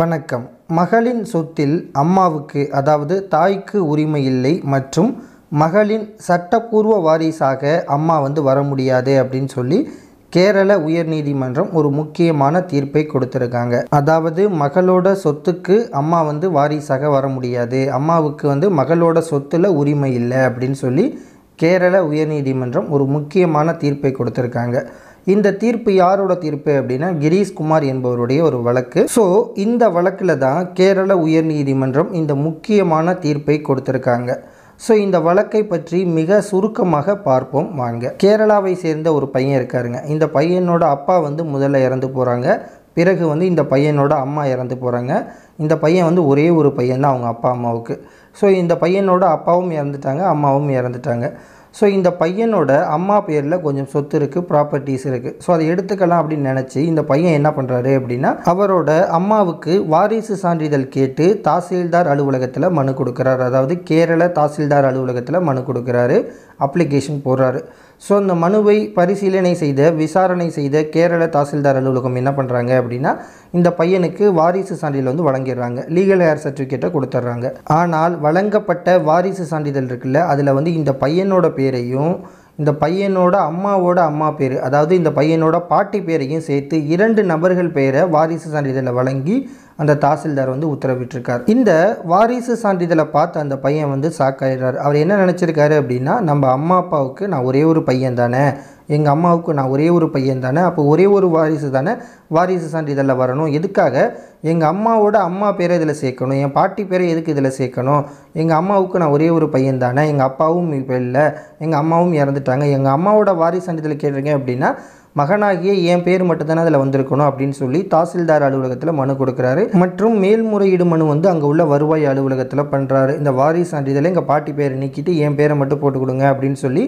வணக்கம் மகளின் சொத்தில் அம்மாவுக்கு அதாவது தாய்க்கு உரிமை இல்லை மற்றும் மகளின் சட்டப்பூர்வ வாரிசாக அம்மா வந்து வர முடியாது அப்படின்னு சொல்லி கேரள உயர்நீதிமன்றம் ஒரு முக்கியமான தீர்ப்பை கொடுத்துருக்காங்க அதாவது மகளோட சொத்துக்கு அம்மா வந்து வாரிசாக வர முடியாது அம்மாவுக்கு வந்து மகளோட சொத்தில் உரிமை இல்லை அப்படின்னு சொல்லி கேரள உயர்நீதிமன்றம் ஒரு முக்கியமான தீர்ப்பை கொடுத்துருக்காங்க இந்த தீர்ப்பு யாரோட தீர்ப்பு அப்படின்னா குமார் என்பவருடைய ஒரு வழக்கு ஸோ இந்த வழக்கில் தான் கேரள உயர் நீதிமன்றம் இந்த முக்கியமான தீர்ப்பை கொடுத்துருக்காங்க ஸோ இந்த வழக்கை பற்றி மிக சுருக்கமாக பார்ப்போம் வாங்க கேரளாவை சேர்ந்த ஒரு பையன் இருக்காருங்க இந்த பையனோட அப்பா வந்து முதல்ல இறந்து போகிறாங்க பிறகு வந்து இந்த பையனோட அம்மா இறந்து போகிறாங்க இந்த பையன் வந்து ஒரே ஒரு பையன் தான் அவங்க அப்பா அம்மாவுக்கு ஸோ இந்த பையனோட அப்பாவும் இறந்துட்டாங்க அம்மாவும் இறந்துட்டாங்க ஸோ இந்த பையனோட அம்மா பேரில் கொஞ்சம் சொத்து இருக்குது ப்ராப்பர்ட்டிஸ் இருக்குது ஸோ அதை எடுத்துக்கலாம் அப்படின்னு நினச்சி இந்த பையன் என்ன பண்ணுறாரு அப்படின்னா அவரோட அம்மாவுக்கு வாரிசு சான்றிதழ் கேட்டு தாசில்தார் அலுவலகத்தில் மனு கொடுக்குறாரு அதாவது கேரள தாசில்தார் அலுவலகத்தில் மனு கொடுக்குறாரு அப்ளிகேஷன் போடுறாரு ஸோ இந்த மனுவை பரிசீலனை செய்த விசாரணை செய்த கேரள தாசில்தார் அலுவலகம் என்ன பண்ணுறாங்க அப்படின்னா இந்த பையனுக்கு வாரிசு சான்றிதழ் வந்து வழங்கிடுறாங்க லீகல் ஹேர் சர்டிஃபிகேட்டை கொடுத்துட்றாங்க ஆனால் வழங்கப்பட்ட வாரிசு சான்றிதழ் இருக்குல்ல அதில் வந்து இந்த பையனோட பேரையும் இந்த பையனோட அம்மாவோட அம்மா பேர் அதாவது இந்த பையனோட பாட்டி பேரையும் சேர்த்து இரண்டு நபர்கள் பெயரை வாரிசு சான்றிதழை வழங்கி அந்த தாசில்தார் வந்து உத்தரவிட்டிருக்கார் இந்த வாரிசு சான்றிதழை பார்த்து அந்த பையன் வந்து சாக்காயிடுறார் அவர் என்ன நினச்சிருக்காரு அப்படின்னா நம்ம அம்மா அப்பாவுக்கு நான் ஒரே ஒரு பையன் தானே எங்கள் அம்மாவுக்கு நான் ஒரே ஒரு பையன் தானே அப்போ ஒரே ஒரு வாரிசு தானே வாரிசு சான்றிதழில் வரணும் எதுக்காக எங்கள் அம்மாவோட அம்மா பேரை இதில் சேர்க்கணும் என் பாட்டி பேரை எதுக்கு இதில் சேர்க்கணும் எங்கள் அம்மாவுக்கு நான் ஒரே ஒரு பையன் தானே எங்கள் அப்பாவும் இப்போ இல்லை எங்கள் அம்மாவும் இறந்துட்டாங்க எங்கள் அம்மாவோட வாரிசு சான்றிதழ் கேட்டிருக்கேன் அப்படின்னா மகனாகிய என் பேர் மட்டும்தானே அதில் வந்திருக்கணும் அப்படின்னு சொல்லி தாசில்தார் அலுவலகத்தில் மனு கொடுக்குறாரு மற்றும் மேல்முறையீடு மனு வந்து அங்கே உள்ள வருவாய் அலுவலகத்தில் பண்ணுறாரு இந்த வாரிசு சான்றிதழை எங்கள் பாட்டி பேரை நீக்கிட்டு என் பேரை மட்டும் போட்டு கொடுங்க அப்படின்னு சொல்லி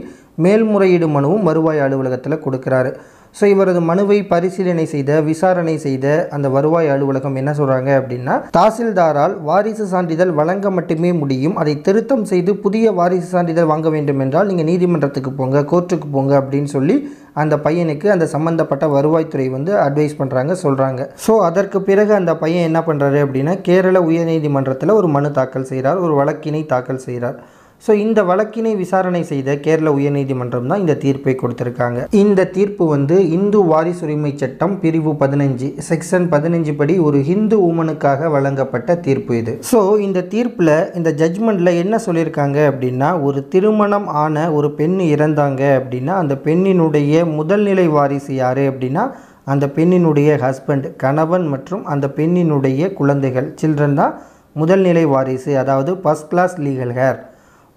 மேல்முறையீடு மனுவும் வருவாய் அலுவலகத்தில் கொடுக்குறாரு ஸோ இவரது மனுவை பரிசீலனை செய்த விசாரணை செய்த அந்த வருவாய் அலுவலகம் என்ன சொல்கிறாங்க அப்படின்னா தாசில்தாரால் வாரிசு சான்றிதழ் வழங்க மட்டுமே முடியும் அதை திருத்தம் செய்து புதிய வாரிசு சான்றிதழ் வாங்க வேண்டும் என்றால் நீங்கள் நீதிமன்றத்துக்கு போங்க கோர்ட்டுக்கு போங்க அப்படின்னு சொல்லி அந்த பையனுக்கு அந்த சம்மந்தப்பட்ட வருவாய்த்துறை வந்து அட்வைஸ் பண்ணுறாங்க சொல்கிறாங்க ஸோ அதற்கு பிறகு அந்த பையன் என்ன பண்ணுறாரு அப்படின்னா கேரள உயர்நீதிமன்றத்தில் ஒரு மனு தாக்கல் செய்கிறார் ஒரு வழக்கினை தாக்கல் செய்கிறார் ஸோ இந்த வழக்கினை விசாரணை செய்த கேரள உயர்நீதிமன்றம் தான் இந்த தீர்ப்பை கொடுத்துருக்காங்க இந்த தீர்ப்பு வந்து இந்து வாரிசுரிமை சட்டம் பிரிவு பதினஞ்சு செக்ஷன் பதினஞ்சு படி ஒரு ஹிந்து உமனுக்காக வழங்கப்பட்ட தீர்ப்பு இது ஸோ இந்த தீர்ப்பில் இந்த ஜட்மெண்ட்டில் என்ன சொல்லியிருக்காங்க அப்படின்னா ஒரு திருமணம் ஆன ஒரு பெண் இறந்தாங்க அப்படின்னா அந்த பெண்ணினுடைய முதல்நிலை வாரிசு யார் அப்படின்னா அந்த பெண்ணினுடைய ஹஸ்பண்ட் கணவன் மற்றும் அந்த பெண்ணினுடைய குழந்தைகள் சில்ட்ரன் தான் முதல்நிலை வாரிசு அதாவது first class legal heir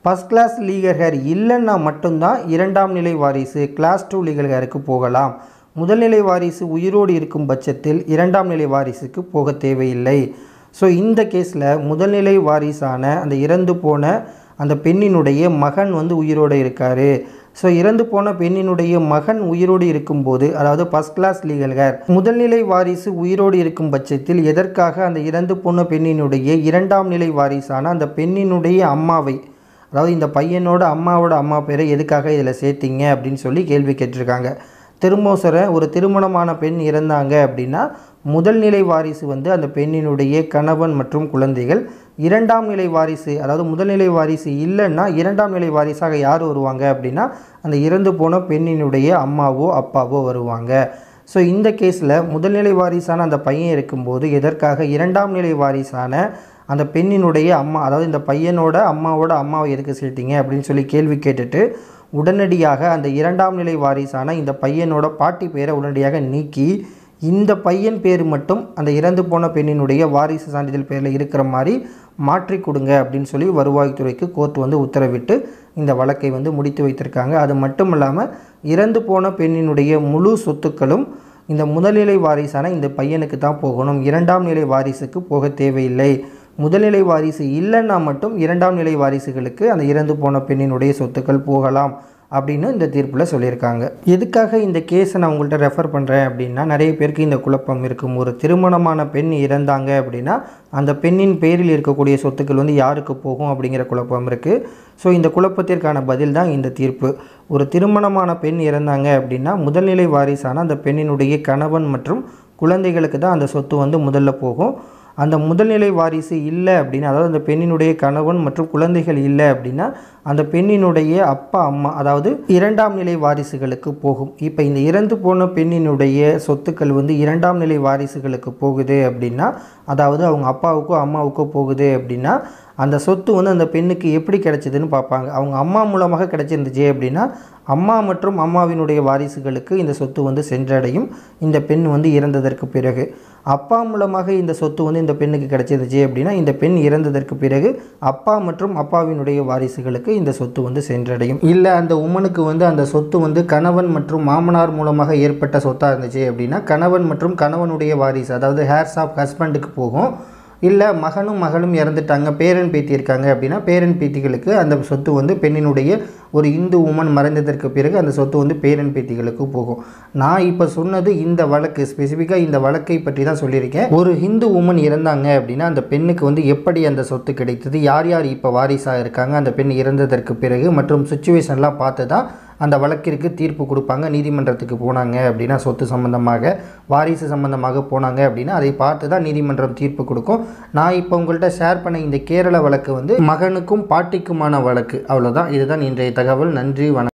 first class heir இல்லைன்னா மட்டும்தான் இரண்டாம் நிலை வாரிசு கிளாஸ் டூ ஹேருக்கு போகலாம் முதல்நிலை வாரிசு உயிரோடு இருக்கும் பட்சத்தில் இரண்டாம் நிலை வாரிசுக்கு போக தேவையில்லை ஸோ இந்த கேஸில் முதல்நிலை வாரிசான அந்த இறந்து போன அந்த பெண்ணினுடைய மகன் வந்து உயிரோடு இருக்கார் ஸோ இறந்து போன பெண்ணினுடைய மகன் உயிரோடு இருக்கும்போது அதாவது ஃபஸ்ட் கிளாஸ் லீகல்கர் முதல்நிலை வாரிசு உயிரோடு இருக்கும் பட்சத்தில் எதற்காக அந்த இறந்து போன பெண்ணினுடைய இரண்டாம் நிலை வாரிசான அந்த பெண்ணினுடைய அம்மாவை அதாவது இந்த பையனோட அம்மாவோட அம்மா பேரை எதுக்காக இதில் சேர்த்திங்க அப்படின்னு சொல்லி கேள்வி கேட்டிருக்காங்க திருமோசர ஒரு திருமணமான பெண் இறந்தாங்க அப்படின்னா முதல் நிலை வாரிசு வந்து அந்த பெண்ணினுடைய கணவன் மற்றும் குழந்தைகள் இரண்டாம் நிலை வாரிசு அதாவது முதல்நிலை வாரிசு இல்லைன்னா இரண்டாம் நிலை வாரிசாக யார் வருவாங்க அப்படின்னா அந்த இறந்து போன பெண்ணினுடைய அம்மாவோ அப்பாவோ வருவாங்க ஸோ இந்த கேஸில் முதல்நிலை வாரிசான அந்த பையன் இருக்கும்போது எதற்காக இரண்டாம் நிலை வாரிசான அந்த பெண்ணினுடைய அம்மா அதாவது இந்த பையனோட அம்மாவோட அம்மாவை எதுக்கு செலுத்திங்க அப்படின்னு சொல்லி கேள்வி கேட்டுட்டு உடனடியாக அந்த இரண்டாம் நிலை வாரிசான இந்த பையனோட பாட்டி பேரை உடனடியாக நீக்கி இந்த பையன் பேர் மட்டும் அந்த இறந்து போன பெண்ணினுடைய வாரிசு சான்றிதழ் பேரில் இருக்கிற மாதிரி மாற்றி கொடுங்க அப்படின்னு சொல்லி வருவாய்த்துறைக்கு கோர்ட் வந்து உத்தரவிட்டு இந்த வழக்கை வந்து முடித்து வைத்திருக்காங்க அது மட்டும் இல்லாமல் இறந்து போன பெண்ணினுடைய முழு சொத்துக்களும் இந்த முதல்நிலை வாரிசான இந்த பையனுக்கு தான் போகணும் இரண்டாம் நிலை வாரிசுக்கு போக தேவையில்லை முதல்நிலை வாரிசு இல்லைன்னா மட்டும் இரண்டாம் நிலை வாரிசுகளுக்கு அந்த இறந்து போன பெண்ணினுடைய சொத்துக்கள் போகலாம் அப்படின்னு இந்த தீர்ப்பில் சொல்லியிருக்காங்க எதுக்காக இந்த கேஸை நான் உங்கள்கிட்ட ரெஃபர் பண்ணுறேன் அப்படின்னா நிறைய பேருக்கு இந்த குழப்பம் இருக்கும் ஒரு திருமணமான பெண் இறந்தாங்க அப்படின்னா அந்த பெண்ணின் பேரில் இருக்கக்கூடிய சொத்துக்கள் வந்து யாருக்கு போகும் அப்படிங்கிற குழப்பம் இருக்குது ஸோ இந்த குழப்பத்திற்கான பதில் தான் இந்த தீர்ப்பு ஒரு திருமணமான பெண் இறந்தாங்க அப்படின்னா முதல்நிலை வாரிசான அந்த பெண்ணினுடைய கணவன் மற்றும் குழந்தைகளுக்கு தான் அந்த சொத்து வந்து முதல்ல போகும் அந்த முதல்நிலை வாரிசு இல்லை அப்படின்னா அதாவது அந்த பெண்ணினுடைய கணவன் மற்றும் குழந்தைகள் இல்லை அப்படின்னா அந்த பெண்ணினுடைய அப்பா அம்மா அதாவது இரண்டாம் நிலை வாரிசுகளுக்கு போகும் இப்போ இந்த இறந்து போன பெண்ணினுடைய சொத்துக்கள் வந்து இரண்டாம் நிலை வாரிசுகளுக்கு போகுது அப்படின்னா அதாவது அவங்க அப்பாவுக்கோ அம்மாவுக்கோ போகுது அப்படின்னா அந்த சொத்து வந்து அந்த பெண்ணுக்கு எப்படி கிடச்சிதுன்னு பார்ப்பாங்க அவங்க அம்மா மூலமாக கிடச்சிருந்துச்சு அப்படின்னா அம்மா மற்றும் அம்மாவினுடைய வாரிசுகளுக்கு இந்த சொத்து வந்து சென்றடையும் இந்த பெண் வந்து இறந்ததற்கு பிறகு அப்பா மூலமாக இந்த சொத்து வந்து இந்த பெண்ணுக்கு கிடைச்சிருந்துச்சு அப்படின்னா இந்த பெண் இறந்ததற்கு பிறகு அப்பா மற்றும் அப்பாவினுடைய வாரிசுகளுக்கு இந்த சொத்து வந்து சென்றடையும் இல்லை அந்த உமனுக்கு வந்து அந்த சொத்து வந்து கணவன் மற்றும் மாமனார் மூலமாக ஏற்பட்ட சொத்தாக இருந்துச்சு அப்படின்னா கணவன் மற்றும் கணவனுடைய வாரிசு அதாவது ஹேர்ஸ் ஆஃப் ஹஸ்பண்டுக்கு போகும் இல்லை மகனும் மகளும் இறந்துட்டாங்க பேரன் பேத்தி இருக்காங்க அப்படின்னா பேரன் பேத்திகளுக்கு அந்த சொத்து வந்து பெண்ணினுடைய ஒரு இந்து உமன் மறைந்ததற்கு பிறகு அந்த சொத்து வந்து பேரன் பேத்திகளுக்கு போகும் நான் இப்போ சொன்னது இந்த வழக்கு ஸ்பெசிஃபிக்காக இந்த வழக்கை பற்றி தான் சொல்லியிருக்கேன் ஒரு ஹிந்து உமன் இறந்தாங்க அப்படின்னா அந்த பெண்ணுக்கு வந்து எப்படி அந்த சொத்து கிடைத்தது யார் யார் இப்போ வாரிசாக இருக்காங்க அந்த பெண் இறந்ததற்கு பிறகு மற்றும் சுச்சுவேஷன்லாம் பார்த்து தான் அந்த வழக்கிற்கு தீர்ப்பு கொடுப்பாங்க நீதிமன்றத்துக்கு போனாங்க அப்படின்னா சொத்து சம்மந்தமாக வாரிசு சம்மந்தமாக போனாங்க அப்படின்னா அதை பார்த்து தான் நீதிமன்றம் தீர்ப்பு கொடுக்கும் நான் இப்போ உங்கள்கிட்ட ஷேர் பண்ண இந்த கேரள வழக்கு வந்து மகனுக்கும் பாட்டிக்குமான வழக்கு அவ்வளோதான் இதுதான் இன்றைய தகவல் நன்றி வணக்கம்